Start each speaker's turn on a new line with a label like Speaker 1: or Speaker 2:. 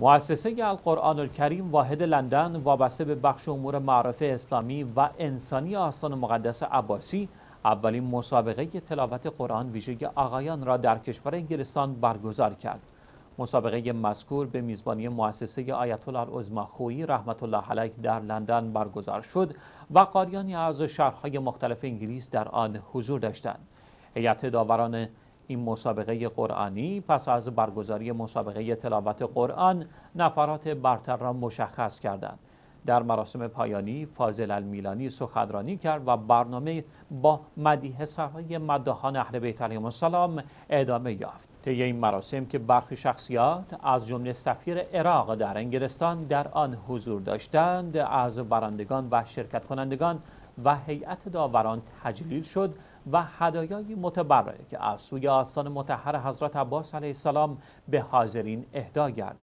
Speaker 1: مؤسسه القرآن واحد لندن وابسته به بخش امور معرف اسلامی و انسانی آستان مقدس عباسی اولین مسابقه تلاوت قرآن ویژه آقایان را در کشور انگلستان برگزار کرد. مسابقه مذکور به میزبانی مؤسسه آیت الله خویی رحمت الله علیه در لندن برگزار شد و قاریانی از شهرهای مختلف انگلیس در آن حضور داشتند. هیئت داوران این مسابقه قرآنی پس از برگزاری مسابقه تلاوت قرآن نفرات برتر را مشخص کردند در مراسم پایانی فاضل المیلانی سخنرانی کرد و برنامه با مدیح سرهای مداحان اهل بیت علیهم السلام ادامه یافت طی این مراسم که برخی شخصیات از جمله سفیر عراق در انگلستان در آن حضور داشتند از برندگان و شرکت کنندگان و هیئت داوران تجلیل شد و هدایای متبرکه که از سوی آستان متحر حضرت عباس علیه السلام به حاضرین اهدا
Speaker 2: گردید